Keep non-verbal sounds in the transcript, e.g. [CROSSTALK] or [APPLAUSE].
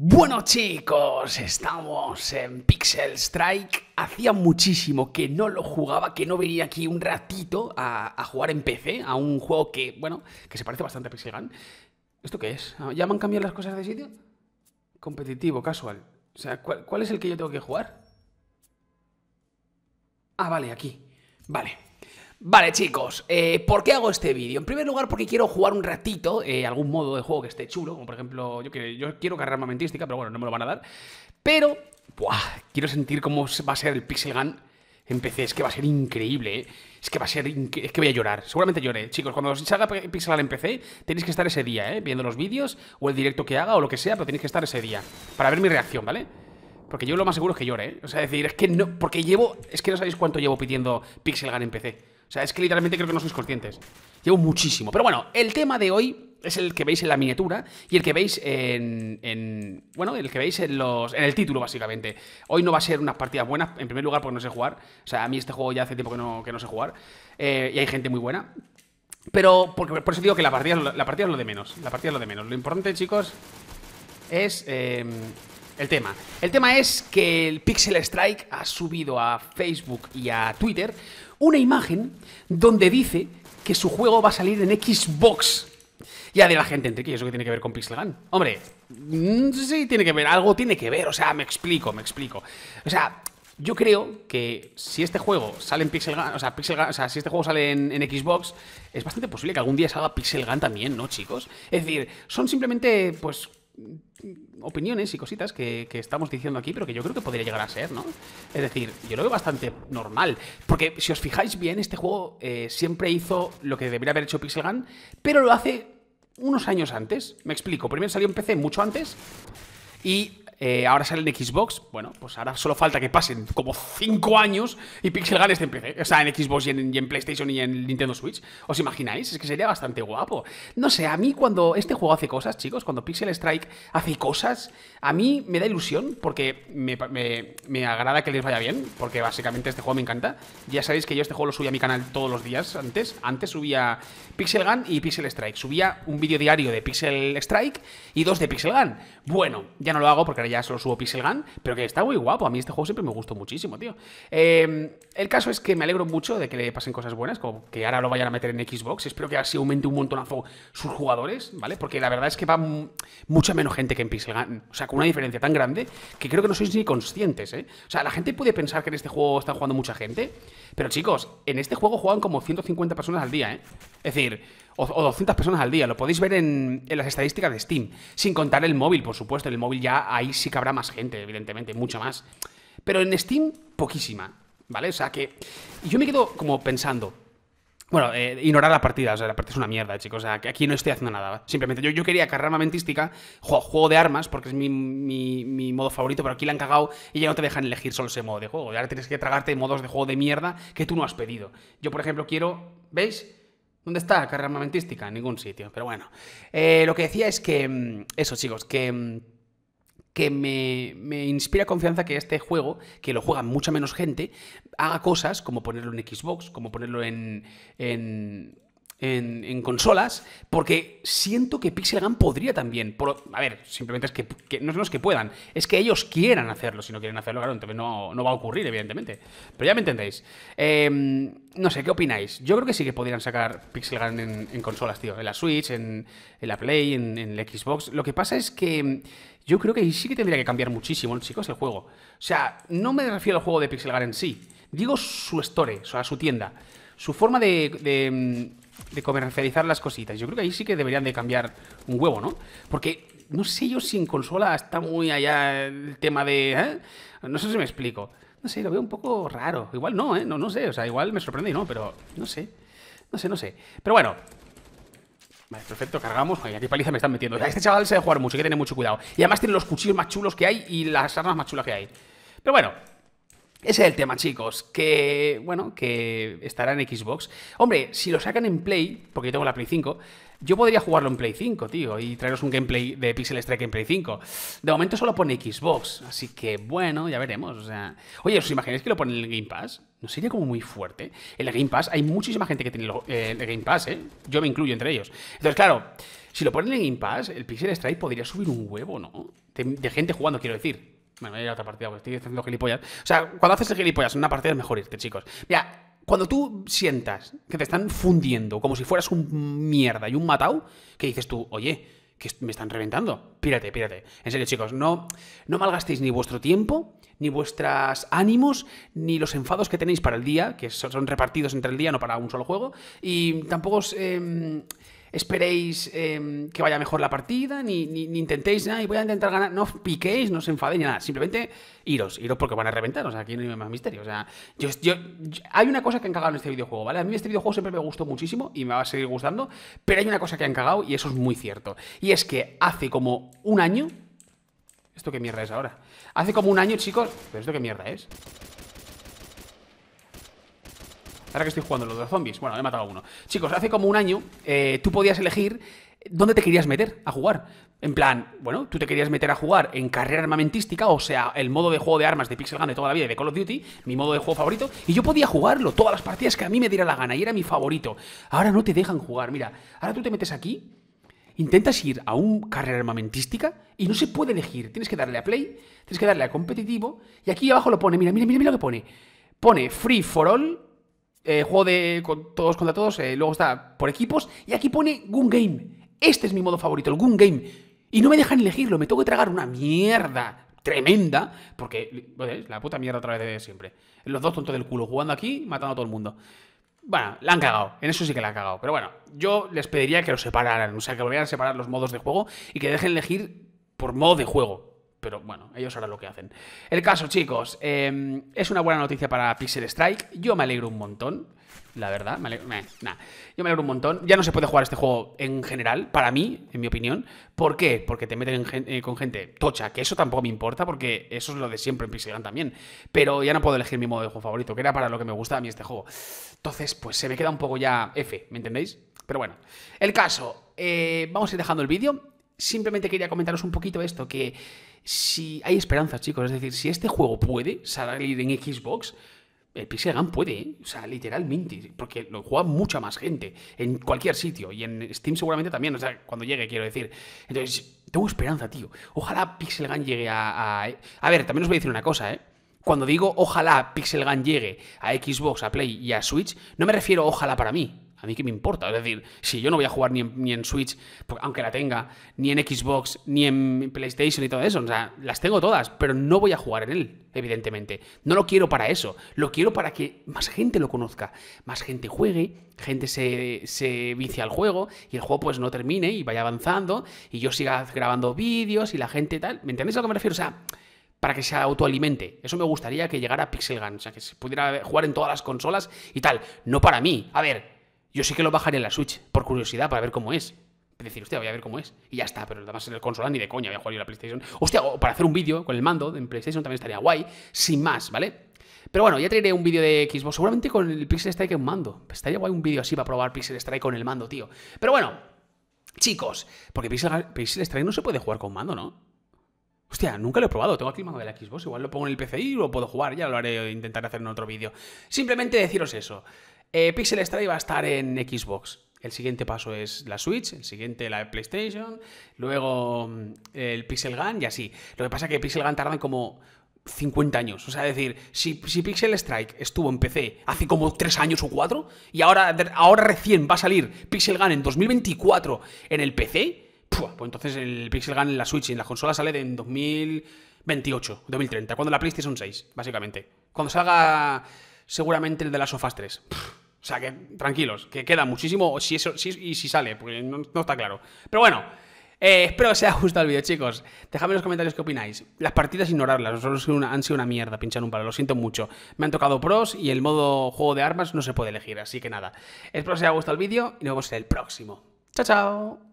Bueno chicos, estamos en Pixel Strike. Hacía muchísimo que no lo jugaba, que no venía aquí un ratito a, jugar en PC, a un juego que, bueno, que se parece bastante a Pixel Gun. ¿Esto qué es? Ah, ¿Ya me han cambiado las cosas de sitio? Competitivo, casual. O sea, ¿cuál, cuál es el que yo tengo que jugar? Ah, vale, aquí. Vale. Vale chicos, eh, ¿por qué hago este vídeo? En primer lugar porque quiero jugar un ratito eh, algún modo de juego que esté chulo, como por ejemplo, yo, quiero, yo quiero carrera armamentística, pero bueno, no me lo van a dar. Pero, buah, quiero sentir cómo va a ser el Pixel Gun en PC, es que va a ser increíble, ¿eh? es que va a ser, es que voy a llorar, seguramente lloré. Chicos, cuando salga Pixel Gun en PC, tenéis que estar ese día, ¿eh? viendo los vídeos o el directo que haga o lo que sea, pero tenéis que estar ese día para ver mi reacción, ¿vale? Porque yo lo más seguro es que llore, ¿eh? O sea, decir, es que no, porque llevo, es que no sabéis cuánto llevo pidiendo Pixel Gun en PC. O sea, es que literalmente creo que no sois conscientes. Llevo muchísimo. Pero bueno, el tema de hoy es el que veis en la miniatura y el que veis en, bueno, el que veis en los en el título básicamente. Hoy no va a ser unas partidas buenas, en primer lugar porque no sé jugar. O sea, a mí este juego ya hace tiempo que no, que no sé jugar eh, y hay gente muy buena. Pero porque, por eso digo que la partida, la partida es lo de menos. La partida es lo de menos. Lo importante, chicos, es em, el tema. El tema es que el Pixel Strike ha subido a Facebook y a Twitter una imagen donde dice que su juego va a salir en Xbox. Ya de la gente, entre que eso que tiene que ver con Pixel Gun. Hombre, mm, sí, tiene que ver, algo tiene que ver, o sea, me explico, me explico. O sea, yo creo que si este juego sale en Pixel Gun, o sea, Pixel Gun, o sea, si este juego sale en, Xbox, es bastante posible que algún día salga Pixel Gun también, ¿no, chicos? Es decir, son simplemente, pues, opiniones y cositas que, estamos diciendo aquí, pero que yo creo que podría llegar a ser, ¿no? Es decir, yo lo veo bastante normal. Porque si os fijáis bien, este juego eh, siempre hizo lo que debería haber hecho Pixel Gun, pero lo hace unos años antes. Me explico. Primero salió en PC mucho antes. Y eh, ahora sale en Xbox. Bueno, pues ahora solo falta que pasen como 5 años y Pixel Gun esté en O sea, en Xbox y en, PlayStation y en Nintendo Switch. ¿Os imagináis? Es que sería bastante guapo. No sé, a mí cuando este juego hace cosas, chicos, cuando Pixel Strike hace cosas, a mí me da ilusión porque me, agrada que les vaya bien, porque básicamente este juego me encanta. Ya sabéis que yo este juego lo subía a mi canal todos los días antes. Antes subía Pixel Gun y Pixel Strike. Subía un vídeo diario de Pixel Strike y dos de Pixel Gun. Bueno, ya no lo hago porque ya solo subo Pixel Gun, pero que está muy guapo. A mí este juego siempre me gustó muchísimo, tío. Eh, el caso es que me alegro mucho de que le pasen cosas buenas, como que ahora lo vayan a meter en Xbox. Espero que así aumente un montonazo sus jugadores, ¿vale? Porque la verdad es que va mucha menos gente que en Pixel Gun. O sea, con una diferencia tan grande que creo que no sois ni conscientes, ¿eh? O sea, la gente puede pensar que en este juego Están jugando mucha gente, pero chicos, en este juego juegan como 150 personas al día, ¿eh? Es decir, o, 200 personas al día. Lo podéis ver en, las estadísticas de Steam. Sin contar el móvil, por supuesto. En el móvil ya ahí sí que habrá más gente, evidentemente, Mucho más. Pero en Steam, poquísima. ¿Vale? O sea que. Yo me quedo como pensando. Bueno, eh, ignorar la partida, o sea, la partida es una mierda, chicos. O sea, que aquí no estoy haciendo nada. Simplemente yo, quería cargar armamentística, juego, de armas, porque es mi, modo favorito, pero aquí la han cagado y ya no te dejan elegir solo ese modo de juego. Y ahora tienes que tragarte modos de juego de mierda que tú no has pedido. Yo, por ejemplo, quiero. ¿Veis? ¿Dónde está la carrera armamentística? En ningún sitio, pero bueno. Eh, lo que decía es que, mm, eso chicos, que mm, que me, me, inspira confianza que este juego, que lo juega mucha menos gente, haga cosas como ponerlo en Xbox, como ponerlo en en, consolas, porque siento que Pixel Gun podría también. a ver, simplemente es que, no, no, es que puedan, es que ellos quieran hacerlo. Si no quieren hacerlo, claro, entonces no, no va a ocurrir, evidentemente. Pero ya me entendéis. Em, no sé, ¿qué opináis? Yo creo que sí que podrían sacar Pixelgun en, en consolas, tío. En la Switch, en, la Play, en, la Xbox. Lo que pasa es que. Em, yo creo que sí que tendría que cambiar muchísimo, chicos, el juego. O sea, no me refiero al juego de Pixel Gun en sí. Digo su store, o sea, su tienda. Su forma de em, de comercializar las cositas. Yo creo que ahí sí que deberían de cambiar un huevo, ¿no? Porque no sé yo si en consola está muy allá el tema de... ¿eh? No sé si me explico. No sé, lo veo un poco raro. Igual no, ¿eh? No, no sé, o sea, igual me sorprende y no, pero no sé. No sé, no sé. Pero bueno, Vale, perfecto, cargamos. Ay, aquí paliza me están metiendo. Este chaval sabe jugar mucho, hay que tener mucho cuidado. Y además tiene los cuchillos más chulos que hay y las armas más chulas que hay. Pero bueno, ese es el tema, chicos, que, bueno, que estará en Xbox. Hombre, si lo sacan en Play, porque yo tengo la Play 5, yo podría jugarlo en Play 5, tío, y traeros un gameplay de Pixel Strike en Play 5. De momento solo pone Xbox, así que, bueno, ya veremos, o sea... Oye, ¿os imagináis que lo ponen en el Game Pass? ¿No sería como muy fuerte? En el Game Pass hay muchísima gente que tiene eh, el, Game Pass, ¿eh? Yo me incluyo entre ellos. Entonces, claro, si lo ponen en el Game Pass, el Pixel Strike podría subir un huevo, ¿no? de gente jugando, quiero decir. Bueno, voy otra partida, porque estoy haciendo gilipollas. O sea, cuando haces el gilipollas en una partida es mejor irte, chicos. Mira, cuando tú sientas que te están fundiendo como si fueras un mierda y un matao, que dices tú, oye, que me están reventando. Pírate, pírate. En serio, chicos, no, no malgastéis ni vuestro tiempo, ni vuestros ánimos, ni los enfados que tenéis para el día, que son repartidos entre el día, no para un solo juego, y tampoco os... Em, esperéis em, que vaya mejor la partida, ni, intentéis nada, y voy a intentar ganar, no os piquéis, no os enfadéis, nada, simplemente iros, iros porque van a reventar, o sea, aquí no hay más misterio, o sea, yo, hay una cosa que han cagado en este videojuego, ¿vale? A mí este videojuego siempre me gustó muchísimo y me va a seguir gustando, pero hay una cosa que han cagado y eso es muy cierto, y es que hace como un año, ¿esto qué mierda es ahora? Hace como un año, chicos, pero ¿esto qué mierda es? Ahora que estoy jugando lo de los zombies. Bueno, he matado a uno. Chicos, hace como un año eh, tú podías elegir dónde te querías meter a jugar. En plan, bueno, tú te querías meter a jugar en carrera armamentística, o sea, el modo de juego de armas de Pixel Gun de toda la vida de Call of Duty, mi modo de juego favorito, y yo podía jugarlo todas las partidas que a mí me diera la gana, y era mi favorito. Ahora no te dejan jugar, mira, ahora tú te metes aquí, intentas ir a un carrera armamentística y no se puede elegir, tienes que darle a play, tienes que darle a competitivo, y aquí abajo lo pone, mira, mira, mira, mira lo que pone. Pone free for all eh, juego de todos contra todos, eh, luego está por equipos, y aquí pone Goon Game. Este es mi modo favorito, el Gun Game. Y no me dejan elegirlo, me tengo que tragar una mierda tremenda, porque la puta mierda otra vez de siempre. Los dos tontos del culo, jugando aquí, matando a todo el mundo. Bueno, la han cagado, en eso sí que la han cagado. Pero bueno, yo les pediría que lo separaran, o sea, que volvieran a separar los modos de juego y que dejen elegir por modo de juego. Pero bueno, ellos ahora lo que hacen. El caso, chicos, em, es una buena noticia para Pixel Strike. Yo me alegro un montón. La verdad, me yo me alegro un montón. Ya no se puede jugar este juego en general, para mí, en mi opinión. ¿Por qué? Porque te meten eh, con gente tocha, que eso tampoco me importa, porque eso es lo de siempre en Pixel Gun también. Pero ya no puedo elegir mi modo de juego favorito, que era para lo que me gustaba a mí este juego. Entonces, pues se me queda un poco ya F, ¿me entendéis? Pero bueno, el caso, eh, vamos a ir dejando el vídeo. Simplemente quería comentaros un poquito esto, que si hay esperanza, chicos. Es decir, si este juego puede salir en Xbox, el Pixel Gun puede, ¿eh? o sea, literalmente, porque lo juega mucha más gente en cualquier sitio y en Steam seguramente también, o sea, cuando llegue, quiero decir. Entonces, tengo esperanza, tío. Ojalá Pixel Gun llegue a. A, a ver, también os voy a decir una cosa, ¿eh? Cuando digo ojalá Pixel Gun llegue a Xbox, a Play y a Switch, no me refiero ojalá para mí, a mí que me importa. Es decir, si yo no voy a jugar ni en, Switch, pues, aunque la tenga, ni en Xbox, ni en PlayStation y todo eso, o sea, las tengo todas, pero no voy a jugar en él, evidentemente. No lo quiero para eso, lo quiero para que más gente lo conozca, más gente juegue, gente se, se al juego y el juego pues no termine y vaya avanzando y yo siga grabando vídeos y la gente tal. ¿Me entendéis a lo que me refiero? O sea, para que se autoalimente. Eso me gustaría que llegara a Pixel Gun, o sea, que se pudiera jugar en todas las consolas y tal. No para mí. A ver, yo sí que lo bajaré en la Switch, por curiosidad, para ver cómo es. Es decir, hostia, voy a ver cómo es. Y ya está, pero además en el consola ni de coña voy a jugar yo la PlayStation. Hostia, o para hacer un vídeo con el mando en PlayStation también estaría guay, sin más, ¿vale? Pero bueno, ya traeré un vídeo de Xbox, seguramente con el Pixel Strike en mando. Estaría guay un vídeo así para probar Pixel Strike con el mando, tío. Pero bueno, chicos, porque Pixel, Strike no se puede jugar con mando, ¿no? Hostia, nunca lo he probado, tengo aquí el mando de la Xbox, igual lo pongo en el PC y lo puedo jugar, ya lo haré, intentaré hacer en otro vídeo. Simplemente deciros eso. Eh, Pixel Strike va a estar en Xbox. El siguiente paso es la Switch, el siguiente la PlayStation, luego mm, el Pixel Gun y así. Lo que pasa es que Pixel Gun tardan como 50 años. O sea, decir, si, Pixel Strike estuvo en PC hace como 3 años o 4 y ahora, ahora recién va a salir Pixel Gun en 2024 en el PC, pues entonces el Pixel Gun en la Switch y en la consola sale en 2028, 2030, cuando la PlayStation 6, básicamente. Cuando salga seguramente el de las Sofas 3. O sea que tranquilos, que queda muchísimo si eso, si, y si sale, porque no, está claro. Pero bueno, eh, espero que os haya [LAUGHS] gustado el vídeo, chicos. Dejadme en los comentarios qué opináis. Las partidas ignorarlas, solo han sido una mierda, pinchar un palo, lo siento mucho. Me han tocado pros y el modo juego de armas no se puede elegir, así que nada. Espero que os haya gustado el vídeo y nos vemos en el próximo. Chao, chao.